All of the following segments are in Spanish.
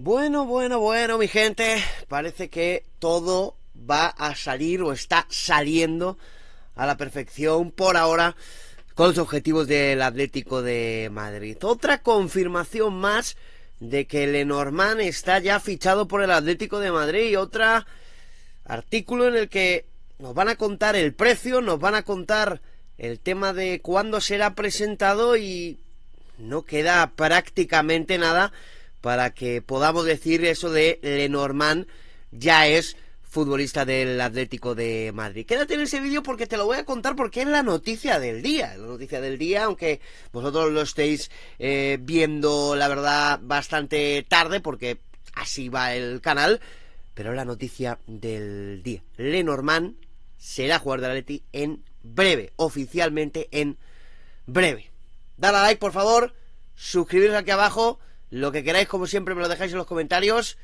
Bueno, bueno, bueno, mi gente, parece que todo va a salir o está saliendo a la perfección por ahora con los objetivos del Atlético de Madrid. Otra confirmación más de que Lenormand está ya fichado por el Atlético de Madrid y otro artículo en el que nos van a contar el precio, nos van a contar el tema de cuándo será presentado y no queda prácticamente nada para que podamos decir eso de Lenormand ya es futbolista del Atlético de Madrid. Quédate en ese vídeo porque te lo voy a contar porque es la noticia del día. La noticia del día, aunque vosotros lo estéis eh, viendo, la verdad, bastante tarde porque así va el canal. Pero es la noticia del día. Lenormand será jugador del Atleti en breve, oficialmente en breve. Dale a like, por favor, suscribiros aquí abajo lo que queráis, como siempre, me lo dejáis en los comentarios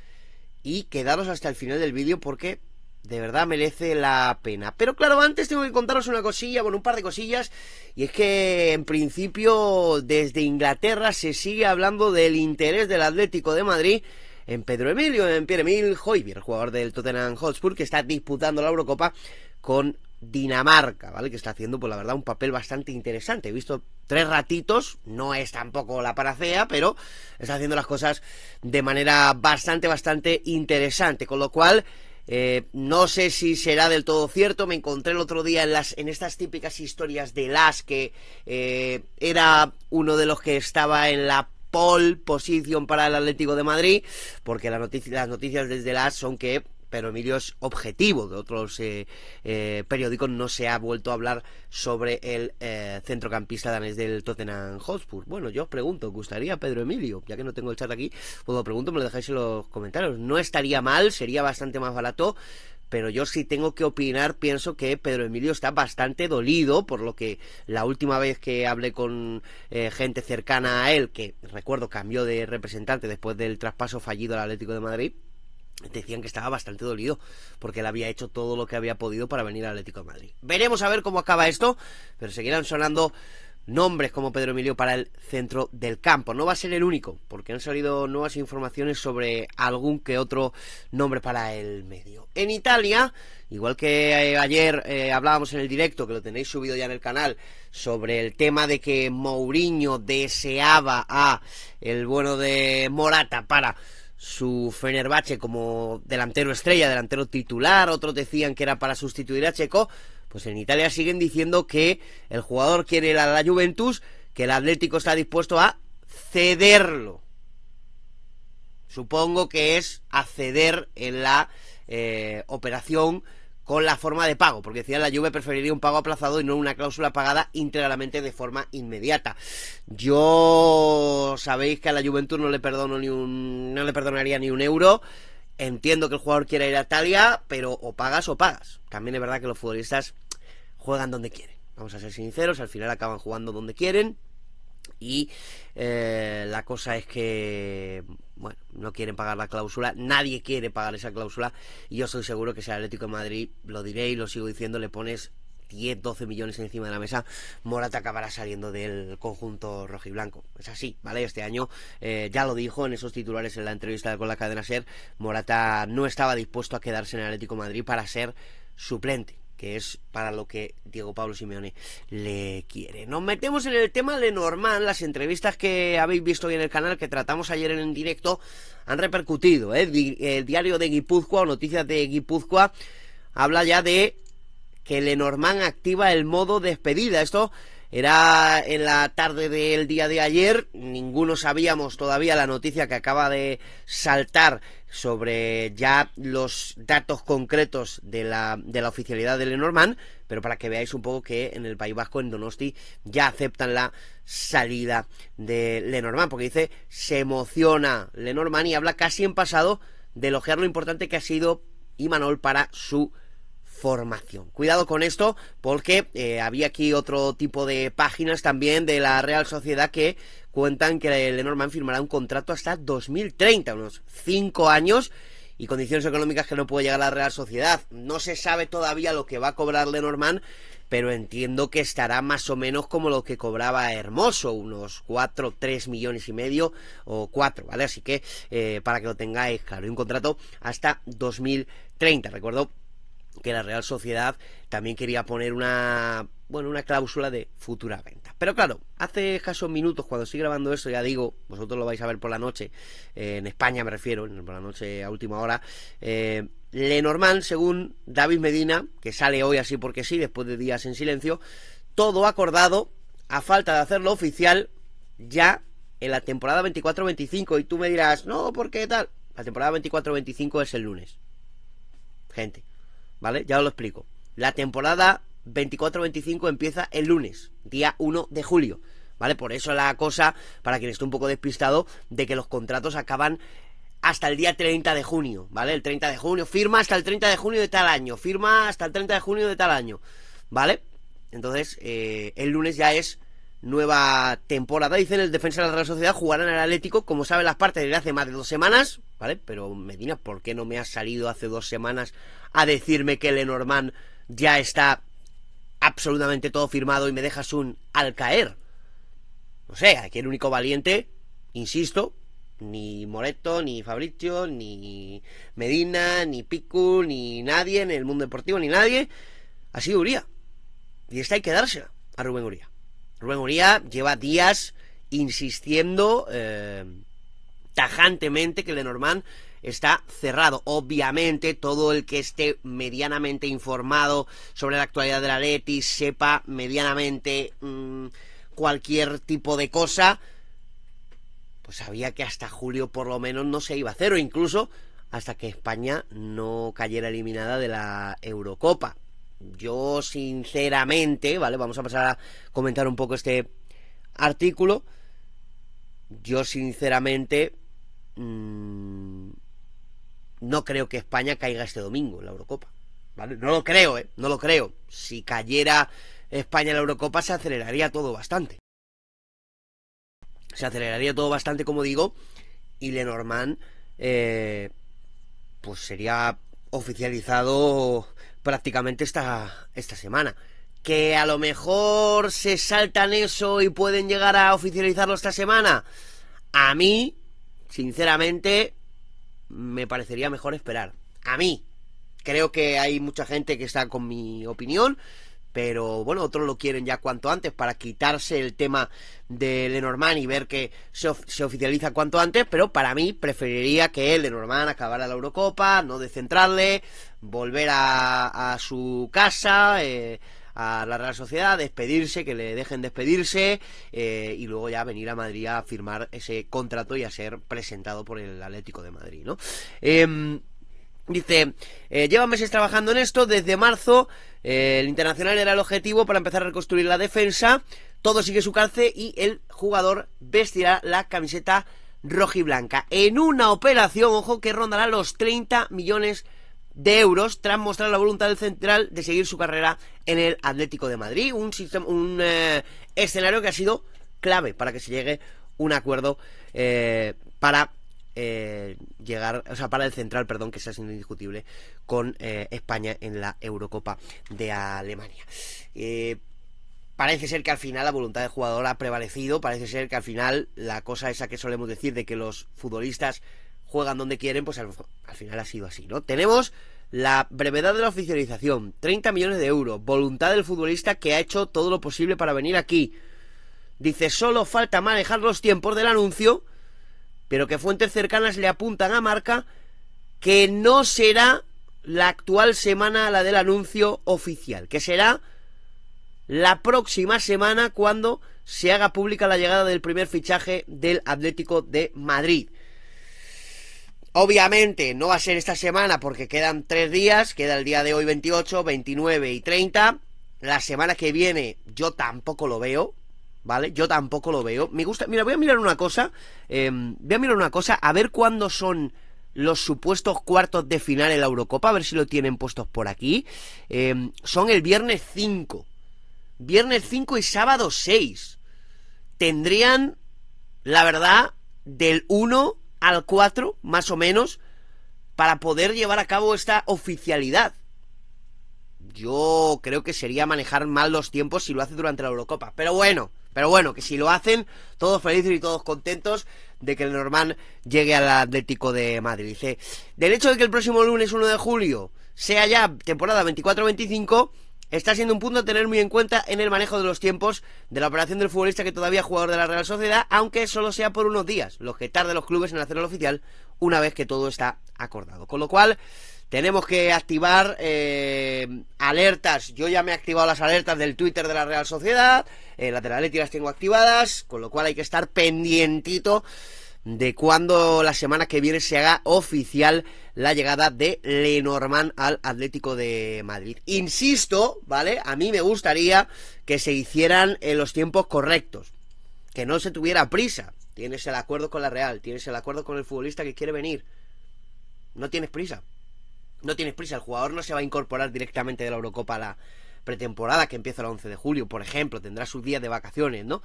y quedaros hasta el final del vídeo porque de verdad merece la pena. Pero claro, antes tengo que contaros una cosilla, bueno, un par de cosillas, y es que en principio desde Inglaterra se sigue hablando del interés del Atlético de Madrid en Pedro Emilio, en Pierre Emil Hoybier, jugador del Tottenham Hotspur, que está disputando la Eurocopa con Dinamarca, ¿vale? Que está haciendo, por pues, la verdad, un papel bastante interesante. He visto tres ratitos, no es tampoco la paracea, pero está haciendo las cosas de manera bastante, bastante interesante. Con lo cual, eh, no sé si será del todo cierto. Me encontré el otro día en, las, en estas típicas historias de las que eh, era uno de los que estaba en la pole position para el Atlético de Madrid, porque las noticias desde las son que Pedro Emilio es objetivo. De otros eh, eh, periódicos no se ha vuelto a hablar sobre el eh, centrocampista danés del Tottenham Hotspur. Bueno, yo os pregunto, ¿gustaría Pedro Emilio? Ya que no tengo el chat aquí, os pues lo pregunto, me lo dejáis en los comentarios. No estaría mal, sería bastante más barato pero yo sí tengo que opinar, pienso que Pedro Emilio está bastante dolido, por lo que la última vez que hablé con gente cercana a él, que recuerdo cambió de representante después del traspaso fallido al Atlético de Madrid, decían que estaba bastante dolido porque él había hecho todo lo que había podido para venir al Atlético de Madrid. Veremos a ver cómo acaba esto, pero seguirán sonando nombres como Pedro Emilio para el centro del campo. No va a ser el único, porque han salido nuevas informaciones sobre algún que otro nombre para el medio. En Italia, igual que eh, ayer eh, hablábamos en el directo, que lo tenéis subido ya en el canal, sobre el tema de que Mourinho deseaba a el bueno de Morata para su Fenerbahce como delantero estrella, delantero titular, otros decían que era para sustituir a Checo, pues en Italia siguen diciendo que el jugador quiere ir a la Juventus, que el Atlético está dispuesto a cederlo. Supongo que es acceder en la eh, operación con la forma de pago, porque decía la Juve preferiría un pago aplazado y no una cláusula pagada íntegramente de forma inmediata. Yo sabéis que a la Juventud no le perdono ni un no le perdonaría ni un euro. Entiendo que el jugador quiera ir a Italia, pero o pagas o pagas. También es verdad que los futbolistas juegan donde quieren. Vamos a ser sinceros, al final acaban jugando donde quieren y eh, la cosa es que bueno, no quieren pagar la cláusula, nadie quiere pagar esa cláusula y yo estoy seguro que si el Atlético de Madrid, lo diré y lo sigo diciendo, le pones 10, 12 millones encima de la mesa, Morata acabará saliendo del conjunto rojiblanco. Es así, ¿vale? Este año eh, ya lo dijo en esos titulares en la entrevista con la cadena Ser, Morata no estaba dispuesto a quedarse en el Atlético de Madrid para ser suplente que es para lo que Diego Pablo Simeone le quiere. Nos metemos en el tema de las entrevistas que habéis visto hoy en el canal, que tratamos ayer en directo, han repercutido. ¿eh? El diario de Guipúzcoa o noticias de Guipúzcoa habla ya de que Lenormand activa el modo despedida. Esto era en la tarde del día de ayer, ninguno sabíamos todavía la noticia que acaba de saltar sobre ya los datos concretos de la, de la oficialidad de Lenormand, pero para que veáis un poco que en el País Vasco, en Donosti, ya aceptan la salida de Lenormand, porque dice, se emociona Lenormand y habla casi en pasado de elogiar lo importante que ha sido Imanol para su formación. Cuidado con esto porque eh, había aquí otro tipo de páginas también de la Real Sociedad que cuentan que Lenormand firmará un contrato hasta 2030, unos 5 años y condiciones económicas que no puede llegar a la Real Sociedad. No se sabe todavía lo que va a cobrar Lenormand, pero entiendo que estará más o menos como lo que cobraba Hermoso, unos 4, 3 millones y medio o 4, ¿vale? Así que eh, para que lo tengáis claro, un contrato hasta 2030, recuerdo que la Real Sociedad también quería poner una bueno, una cláusula de futura venta. Pero claro, hace escasos minutos, cuando estoy grabando esto, ya digo, vosotros lo vais a ver por la noche, eh, en España me refiero, por la noche a última hora, le eh, Lenormand, según David Medina, que sale hoy así porque sí, después de días en silencio, todo acordado, a falta de hacerlo oficial, ya en la temporada 24-25, y tú me dirás, no, ¿por qué tal? La temporada 24-25 es el lunes. Gente, ¿vale? Ya os lo explico. La temporada 24-25 empieza el lunes, día 1 de julio, ¿vale? Por eso la cosa, para quien esté un poco despistado, de que los contratos acaban hasta el día 30 de junio, ¿vale? El 30 de junio, firma hasta el 30 de junio de tal año, firma hasta el 30 de junio de tal año, ¿vale? Entonces, eh, el lunes ya es nueva temporada. Dicen el defensa de la Real Sociedad jugarán el Atlético, como saben las partes desde hace más de dos semanas, ¿vale? Pero Medina, ¿por qué no me has salido hace dos semanas a decirme que Lenormand ya está absolutamente todo firmado y me dejas un al caer? No sé, aquí el único valiente, insisto, ni Moreto, ni Fabricio ni Medina, ni Pico ni nadie en el mundo deportivo, ni nadie, ha sido Uría. Y esta hay que dársela a Rubén Uría. Rubén lleva días insistiendo eh, tajantemente que Lenormand está cerrado. Obviamente, todo el que esté medianamente informado sobre la actualidad de la Leti, sepa medianamente mm, cualquier tipo de cosa, pues sabía que hasta julio por lo menos no se iba a cero, incluso hasta que España no cayera eliminada de la Eurocopa. Yo sinceramente, ¿vale? Vamos a pasar a comentar un poco este artículo. Yo sinceramente mm, no creo que España caiga este domingo en la Eurocopa. ¿Vale? No lo creo, ¿eh? No lo creo. Si cayera España en la Eurocopa se aceleraría todo bastante. Se aceleraría todo bastante, como digo, y Lenormand eh, pues sería oficializado prácticamente esta, esta semana. Que a lo mejor se saltan eso y pueden llegar a oficializarlo esta semana. A mí, sinceramente, me parecería mejor esperar. A mí. Creo que hay mucha gente que está con mi opinión pero bueno, otros lo quieren ya cuanto antes para quitarse el tema de Lenormand y ver que se, oficializa cuanto antes, pero para mí preferiría que Lenormand acabara la Eurocopa, no descentrarle, volver a, su casa, eh, a la Real Sociedad, despedirse, que le dejen despedirse eh, y luego ya venir a Madrid a firmar ese contrato y a ser presentado por el Atlético de Madrid, ¿no? Em, Dice, eh, lleva meses trabajando en esto, desde marzo eh, el Internacional era el objetivo para empezar a reconstruir la defensa, todo sigue su cárcel y el jugador vestirá la camiseta blanca En una operación, ojo, que rondará los 30 millones de euros tras mostrar la voluntad del central de seguir su carrera en el Atlético de Madrid, un, sistema, un eh, escenario que ha sido clave para que se llegue un acuerdo para eh, llegar, o sea, para el central, perdón, que sea sido indiscutible, con eh, España en la Eurocopa de Alemania. Eh, parece ser que al final la voluntad del jugador ha prevalecido, parece ser que al final la cosa esa que solemos decir de que los futbolistas juegan donde quieren, pues al, al final ha sido así, ¿no? Tenemos la brevedad de la oficialización, 30 millones de euros, voluntad del futbolista que ha hecho todo lo posible para venir aquí. Dice, solo falta manejar los tiempos del anuncio pero que fuentes cercanas le apuntan a Marca que no será la actual semana la del anuncio oficial, que será la próxima semana cuando se haga pública la llegada del primer fichaje del Atlético de Madrid. Obviamente no va a ser esta semana porque quedan tres días, queda el día de hoy 28, 29 y 30. La semana que viene yo tampoco lo veo, ¿vale? Yo tampoco lo veo. Me gusta. Mira, voy a mirar una cosa. Em, voy a mirar una cosa, a ver cuándo son los supuestos cuartos de final en la Eurocopa, a ver si lo tienen puestos por aquí. Em, son el viernes 5. Viernes 5 y sábado 6. Tendrían, la verdad, del 1 al 4, más o menos, para poder llevar a cabo esta oficialidad. Yo creo que sería manejar mal los tiempos si lo hace durante la Eurocopa. Pero bueno. Pero bueno, que si lo hacen, todos felices y todos contentos de que el Norman llegue al Atlético de Madrid. Dice, ¿eh? Del hecho de que el próximo lunes 1 de julio sea ya temporada 24-25, está siendo un punto a tener muy en cuenta en el manejo de los tiempos de la operación del futbolista que todavía es jugador de la Real Sociedad, aunque solo sea por unos días, lo que tarden los clubes en hacerlo oficial una vez que todo está acordado. Con lo cual, tenemos que activar eh, alertas. Yo ya me he activado las alertas del Twitter de la Real Sociedad. Las de la Leti las tengo activadas. Con lo cual hay que estar pendientito de cuando la semana que viene se haga oficial la llegada de Lenormand al Atlético de Madrid. Insisto, ¿vale? A mí me gustaría que se hicieran en los tiempos correctos. Que no se tuviera prisa. Tienes el acuerdo con la Real, tienes el acuerdo con el futbolista que quiere venir. No tienes prisa no tienes prisa, el jugador no se va a incorporar directamente de la Eurocopa a la pretemporada que empieza el 11 de julio, por ejemplo, tendrá sus días de vacaciones, ¿no?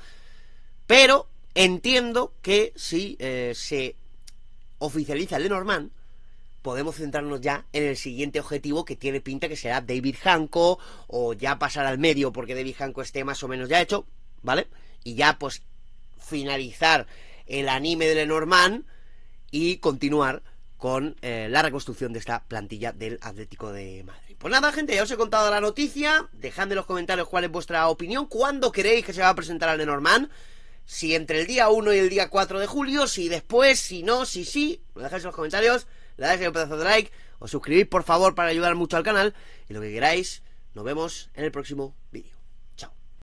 Pero entiendo que si eh, se oficializa el Lenormand, podemos centrarnos ya en el siguiente objetivo que tiene pinta que será David Hanco o ya pasar al medio porque David Hanco esté más o menos ya hecho, ¿vale? Y ya pues finalizar el anime de Lenormand y continuar con eh, la reconstrucción de esta plantilla del Atlético de Madrid. Pues nada, gente, ya os he contado la noticia. Dejadme en los comentarios cuál es vuestra opinión, cuándo queréis que se va a presentar al Lenormand. Si entre el día 1 y el día 4 de julio, si después, si no, si sí, lo dejáis en los comentarios, le dais un pedazo de like, os suscribís por favor para ayudar mucho al canal y lo que queráis, nos vemos en el próximo vídeo.